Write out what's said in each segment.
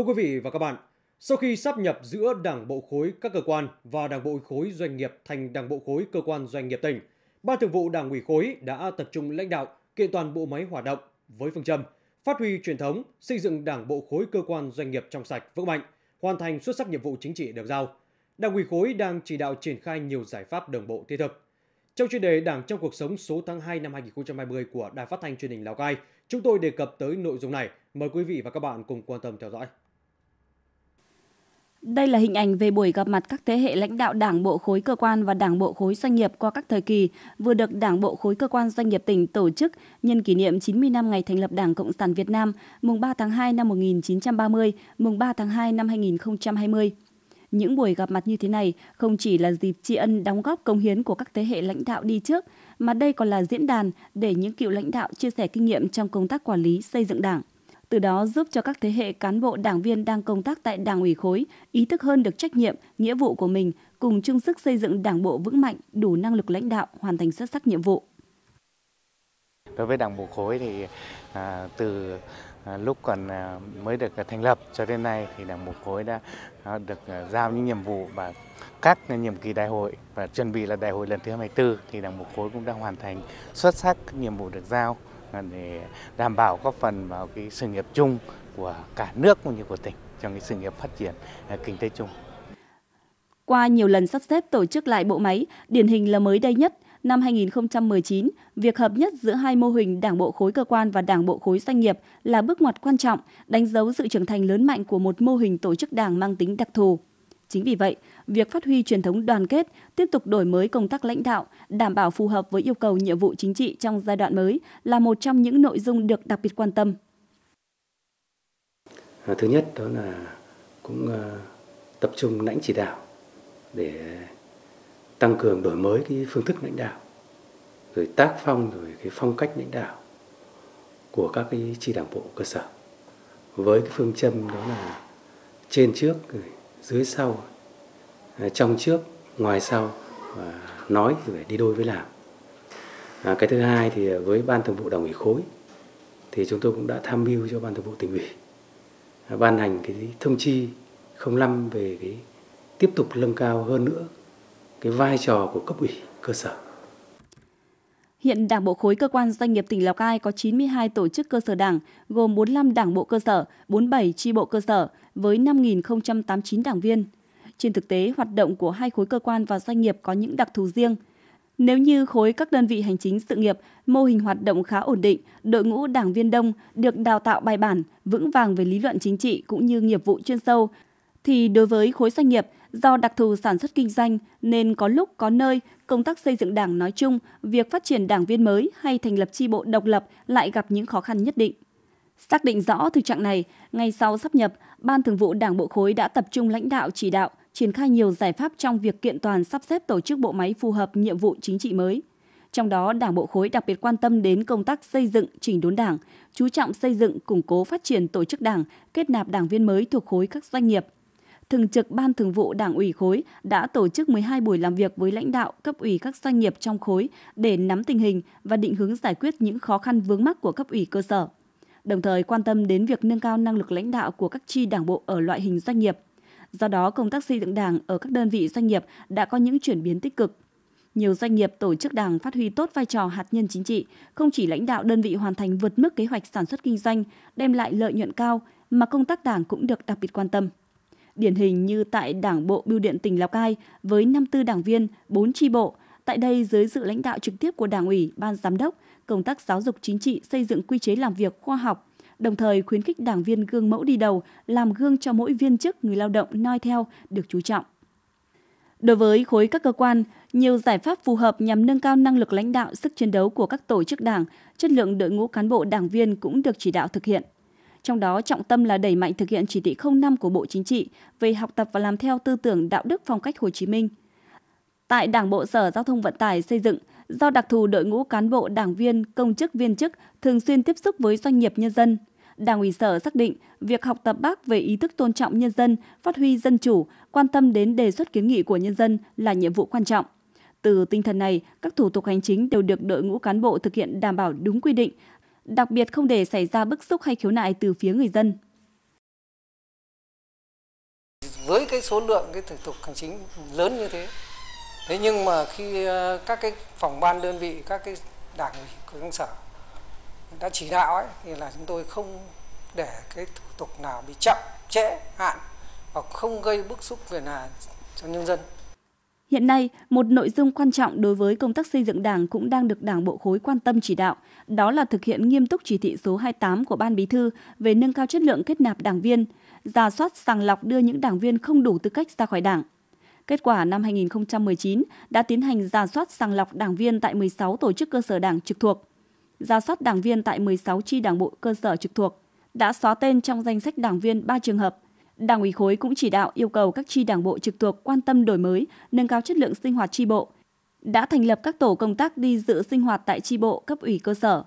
Thưa quý vị và các bạn, sau khi sắp nhập giữa Đảng bộ khối các cơ quan và Đảng bộ khối doanh nghiệp thành Đảng bộ khối cơ quan doanh nghiệp tỉnh, Ban Thường vụ Đảng ủy khối đã tập trung lãnh đạo kiện toàn bộ máy hoạt động với phương châm phát huy truyền thống, xây dựng Đảng bộ khối cơ quan doanh nghiệp trong sạch vững mạnh, hoàn thành xuất sắc nhiệm vụ chính trị được giao. Đảng ủy khối đang chỉ đạo triển khai nhiều giải pháp đồng bộ thiết thực. Trong chuyên đề Đảng trong cuộc sống số tháng 2 năm 2020 của Đài Phát thanh Truyền hình Lào Cai, chúng tôi đề cập tới nội dung này. Mời quý vị và các bạn cùng quan tâm theo dõi. Đây là hình ảnh về buổi gặp mặt các thế hệ lãnh đạo Đảng bộ khối cơ quan và Đảng bộ khối doanh nghiệp qua các thời kỳ vừa được Đảng bộ khối cơ quan doanh nghiệp tỉnh tổ chức nhân kỷ niệm 90 năm ngày thành lập Đảng Cộng sản Việt Nam, mùng 3 tháng 2 năm 1930, mùng 3 tháng 2 năm 2020. Những buổi gặp mặt như thế này không chỉ là dịp tri ân đóng góp công hiến của các thế hệ lãnh đạo đi trước, mà đây còn là diễn đàn để những cựu lãnh đạo chia sẻ kinh nghiệm trong công tác quản lý xây dựng Đảng từ đó giúp cho các thế hệ cán bộ đảng viên đang công tác tại Đảng ủy khối ý thức hơn được trách nhiệm, nghĩa vụ của mình, cùng chung sức xây dựng Đảng bộ vững mạnh, đủ năng lực lãnh đạo, hoàn thành xuất sắc nhiệm vụ. Đối với Đảng bộ khối thì à, từ à, lúc còn à, mới được à, thành lập cho đến nay thì Đảng bộ khối đã à, được à, giao những nhiệm vụ và các nhiệm kỳ đại hội và chuẩn bị là đại hội lần thứ 24 thì Đảng bộ khối cũng đã hoàn thành xuất sắc nhiệm vụ được giao để đảm bảo góp phần vào cái sự nghiệp chung của cả nước cũng như của tỉnh trong cái sự nghiệp phát triển à, kinh tế chung. Qua nhiều lần sắp xếp tổ chức lại bộ máy, điển hình là mới đây nhất, năm 2019, việc hợp nhất giữa hai mô hình Đảng bộ khối cơ quan và Đảng bộ khối doanh nghiệp là bước ngoặt quan trọng, đánh dấu sự trưởng thành lớn mạnh của một mô hình tổ chức Đảng mang tính đặc thù. Chính vì vậy, việc phát huy truyền thống đoàn kết, tiếp tục đổi mới công tác lãnh đạo, đảm bảo phù hợp với yêu cầu nhiệm vụ chính trị trong giai đoạn mới là một trong những nội dung được đặc biệt quan tâm. À, thứ nhất đó là cũng à, tập trung lãnh chỉ đạo để tăng cường đổi mới cái phương thức lãnh đạo, rồi tác phong rồi cái phong cách lãnh đạo của các cái chi đảng bộ cơ sở với cái phương châm đó là trên trước rồi dưới sau à, trong trước ngoài sau và nói thì phải đi đôi với làm à, cái thứ hai thì với ban thường vụ đảng ủy khối thì chúng tôi cũng đã tham mưu cho ban thường vụ tỉnh ủy à, ban hành cái thông chi 05 về cái tiếp tục nâng cao hơn nữa cái vai trò của cấp ủy cơ sở Hiện Đảng bộ khối cơ quan doanh nghiệp tỉnh Lào Cai có 92 tổ chức cơ sở đảng, gồm 45 đảng bộ cơ sở, 47 chi bộ cơ sở với 5.089 đảng viên. Trên thực tế, hoạt động của hai khối cơ quan và doanh nghiệp có những đặc thù riêng. Nếu như khối các đơn vị hành chính sự nghiệp, mô hình hoạt động khá ổn định, đội ngũ đảng viên đông, được đào tạo bài bản, vững vàng về lý luận chính trị cũng như nghiệp vụ chuyên sâu, thì đối với khối doanh nghiệp, Do đặc thù sản xuất kinh doanh nên có lúc có nơi công tác xây dựng đảng nói chung, việc phát triển đảng viên mới hay thành lập chi bộ độc lập lại gặp những khó khăn nhất định. Xác định rõ thực trạng này, ngay sau sắp nhập, Ban Thường vụ Đảng Bộ Khối đã tập trung lãnh đạo chỉ đạo, triển khai nhiều giải pháp trong việc kiện toàn sắp xếp tổ chức bộ máy phù hợp nhiệm vụ chính trị mới. Trong đó, Đảng Bộ Khối đặc biệt quan tâm đến công tác xây dựng, chỉnh đốn Đảng, chú trọng xây dựng, củng cố phát triển tổ chức Đảng, kết nạp đảng viên mới thuộc khối các doanh nghiệp – Thường trực Ban Thường vụ Đảng ủy khối đã tổ chức 12 buổi làm việc với lãnh đạo cấp ủy các doanh nghiệp trong khối để nắm tình hình và định hướng giải quyết những khó khăn vướng mắc của cấp ủy cơ sở. Đồng thời quan tâm đến việc nâng cao năng lực lãnh đạo của các chi đảng bộ ở loại hình doanh nghiệp. Do đó, công tác xây dựng đảng ở các đơn vị doanh nghiệp đã có những chuyển biến tích cực. Nhiều doanh nghiệp tổ chức đảng phát huy tốt vai trò hạt nhân chính trị, không chỉ lãnh đạo đơn vị hoàn thành vượt mức kế hoạch sản xuất kinh doanh, đem lại lợi nhuận cao, mà công tác đảng cũng được đặc biệt quan tâm. Điển hình như tại Đảng bộ Bưu điện tỉnh Lào Cai với 54 đảng viên, 4 tri bộ, tại đây dưới sự lãnh đạo trực tiếp của Đảng ủy, Ban giám đốc, công tác giáo dục chính trị xây dựng quy chế làm việc khoa học, đồng thời khuyến khích đảng viên gương mẫu đi đầu, làm gương cho mỗi viên chức người lao động noi theo được chú trọng. Đối với khối các cơ quan, nhiều giải pháp phù hợp nhằm nâng cao năng lực lãnh đạo, sức chiến đấu của các tổ chức đảng, chất lượng đội ngũ cán bộ đảng viên cũng được chỉ đạo thực hiện trong đó trọng tâm là đẩy mạnh thực hiện chỉ thị 05 của Bộ Chính trị về học tập và làm theo tư tưởng đạo đức phong cách Hồ Chí Minh. Tại Đảng Bộ Sở Giao thông Vận tải xây dựng, do đặc thù đội ngũ cán bộ đảng viên, công chức viên chức thường xuyên tiếp xúc với doanh nghiệp nhân dân, Đảng ủy Sở xác định việc học tập Bác về ý thức tôn trọng nhân dân, phát huy dân chủ, quan tâm đến đề xuất kiến nghị của nhân dân là nhiệm vụ quan trọng. Từ tinh thần này, các thủ tục hành chính đều được đội ngũ cán bộ thực hiện đảm bảo đúng quy định, đặc biệt không để xảy ra bức xúc hay khiếu nại từ phía người dân. Với cái số lượng cái thủ tục hành chính lớn như thế, thế nhưng mà khi ờ, các cái phòng ban đơn vị, các cái đảng ủy của công sở đã chỉ đạo ấy, thì là chúng tôi không để cái thủ tục nào bị chậm trễ hạn hoặc không gây bức xúc về là cho nhân dân Hiện nay, một nội dung quan trọng đối với công tác xây dựng Đảng cũng đang được Đảng bộ khối quan tâm chỉ đạo, đó là thực hiện nghiêm túc chỉ thị số 28 của Ban Bí thư về nâng cao chất lượng kết nạp đảng viên, ra soát sàng lọc đưa những đảng viên không đủ tư cách ra khỏi Đảng. Kết quả năm 2019 đã tiến hành ra soát sàng lọc đảng viên tại 16 tổ chức cơ sở đảng trực thuộc, ra soát đảng viên tại 16 chi đảng bộ cơ sở trực thuộc, đã xóa tên trong danh sách đảng viên 3 trường hợp – Đảng ủy khối cũng chỉ đạo yêu cầu các chi đảng bộ trực thuộc quan tâm đổi mới, nâng cao chất lượng sinh hoạt chi bộ. Đã thành lập các tổ công tác đi dự sinh hoạt tại chi bộ cấp ủy cơ sở.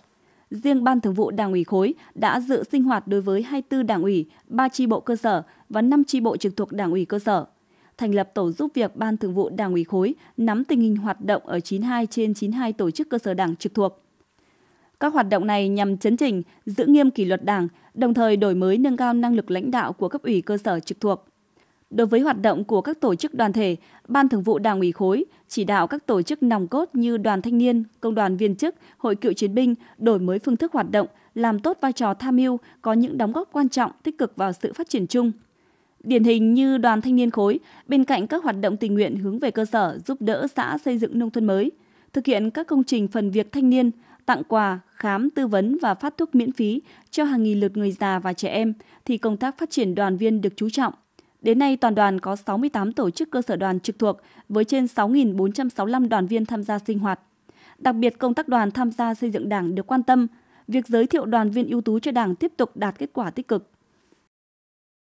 Riêng Ban Thường vụ Đảng ủy khối đã dự sinh hoạt đối với 24 đảng ủy, 3 chi bộ cơ sở và 5 chi bộ trực thuộc Đảng ủy cơ sở. Thành lập tổ giúp việc Ban Thường vụ Đảng ủy khối nắm tình hình hoạt động ở 92 trên 92 tổ chức cơ sở đảng trực thuộc. Các hoạt động này nhằm chấn chỉnh, giữ nghiêm kỷ luật đảng, đồng thời đổi mới nâng cao năng lực lãnh đạo của cấp ủy cơ sở trực thuộc. Đối với hoạt động của các tổ chức đoàn thể, Ban Thường vụ Đảng ủy khối chỉ đạo các tổ chức nòng cốt như Đoàn Thanh niên, Công đoàn viên chức, Hội cựu chiến binh đổi mới phương thức hoạt động, làm tốt vai trò tham mưu có những đóng góp quan trọng tích cực vào sự phát triển chung. Điển hình như Đoàn Thanh niên khối, bên cạnh các hoạt động tình nguyện hướng về cơ sở giúp đỡ xã xây dựng nông thôn mới – thực hiện các công trình phần việc thanh niên, tặng quà, khám, tư vấn và phát thuốc miễn phí cho hàng nghìn lượt người già và trẻ em, thì công tác phát triển đoàn viên được chú trọng. Đến nay, toàn đoàn có 68 tổ chức cơ sở đoàn trực thuộc với trên 6.465 đoàn viên tham gia sinh hoạt. Đặc biệt, công tác đoàn tham gia xây dựng đảng được quan tâm, việc giới thiệu đoàn viên ưu tú cho đảng tiếp tục đạt kết quả tích cực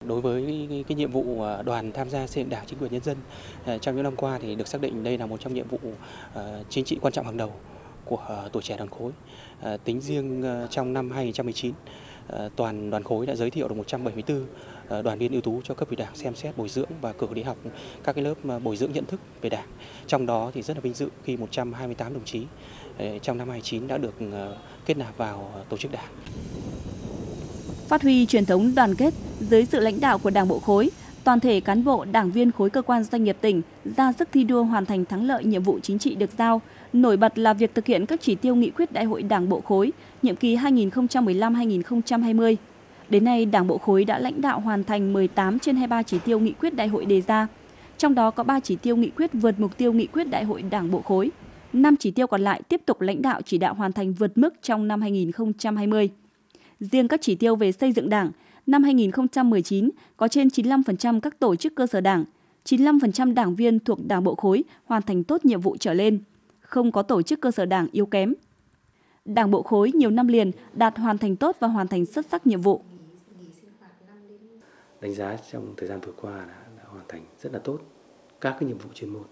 đối với cái nhiệm vụ à, đoàn tham gia xây dựng đảng chính quyền nhân dân à, trong những năm qua thì được xác định đây là một trong nhiệm vụ à, chính trị quan trọng hàng đầu của tuổi trẻ đoàn khối. Tính riêng trong năm 2019, toàn đoàn khối đã giới thiệu được 174 đoàn viên ưu tú cho cấp ủy đảng xem xét bồi dưỡng và cử đi học các cái lớp bồi dưỡng nhận thức về đảng. Trong đó thì rất là vinh dự khi 128 đồng chí trong năm 2019 đã được kết nạp vào tổ chức đảng. Phát huy truyền thống đoàn kết dưới sự lãnh đạo của Đảng bộ khối, toàn thể cán bộ, đảng viên khối cơ quan doanh nghiệp tỉnh ra sức thi đua hoàn thành thắng lợi nhiệm vụ chính trị được giao. Nổi bật là việc thực hiện các chỉ tiêu nghị quyết Đại hội Đảng bộ khối nhiệm kỳ 2015-2020. Đến nay, Đảng bộ khối đã lãnh đạo hoàn thành 18 trên 23 chỉ tiêu nghị quyết đại hội đề ra. Trong đó có 3 chỉ tiêu nghị quyết vượt mục tiêu nghị quyết đại hội Đảng bộ khối. 5 chỉ tiêu còn lại tiếp tục lãnh đạo chỉ đạo hoàn thành vượt mức trong năm 2020. Riêng các chỉ tiêu về xây dựng Đảng, năm 2019 có trên 95% các tổ chức cơ sở Đảng, 95% đảng viên thuộc Đảng bộ khối hoàn thành tốt nhiệm vụ trở lên, không có tổ chức cơ sở Đảng yếu kém. Đảng bộ khối nhiều năm liền đạt hoàn thành tốt và hoàn thành xuất sắc nhiệm vụ. Đánh giá trong thời gian vừa qua đã, đã hoàn thành rất là tốt các cái nhiệm vụ chuyên môn.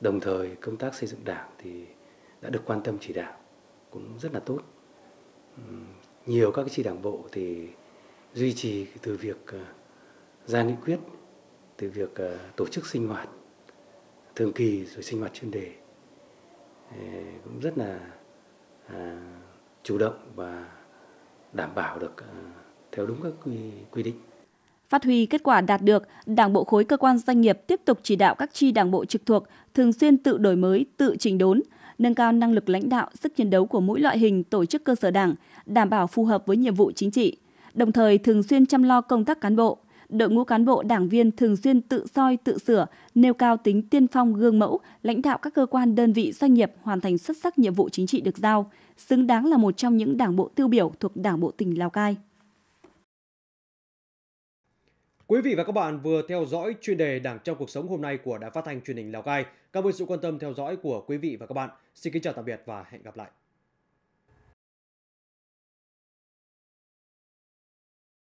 Đồng thời công tác xây dựng Đảng thì đã được quan tâm chỉ đạo cũng rất là tốt nhiều các chi đảng bộ thì duy trì từ việc ờ, ra nghị quyết từ việc ờ, tổ chức sinh hoạt thường kỳ rồi sinh hoạt chuyên đề ờ, cũng rất là chủ động và đảm bảo được theo đúng các quy, quy định. Phát huy kết quả đạt được, Đảng bộ khối cơ quan doanh nghiệp tiếp tục chỉ đạo các chi đảng bộ trực thuộc thường xuyên tự đổi mới, tự chỉnh đốn, nâng cao năng lực lãnh đạo, sức chiến đấu của mỗi loại hình tổ chức cơ sở đảng, đảm bảo phù hợp với nhiệm vụ chính trị, đồng thời thường xuyên chăm lo công tác cán bộ. Đội ngũ cán bộ đảng viên thường xuyên tự soi, tự sửa, nêu cao tính tiên phong gương mẫu, lãnh đạo các cơ quan đơn vị doanh nghiệp hoàn thành xuất sắc nhiệm vụ chính trị được giao, xứng đáng là một trong những đảng bộ tiêu biểu thuộc Đảng bộ tỉnh Lào Cai. Quý vị và các bạn vừa theo dõi chuyên đề Đảng trong cuộc sống hôm nay của Đài Phát thanh Truyền hình Lào Cai. Cảm ơn sự quan tâm theo dõi của quý vị và các bạn. Xin kính chào tạm biệt và hẹn gặp lại.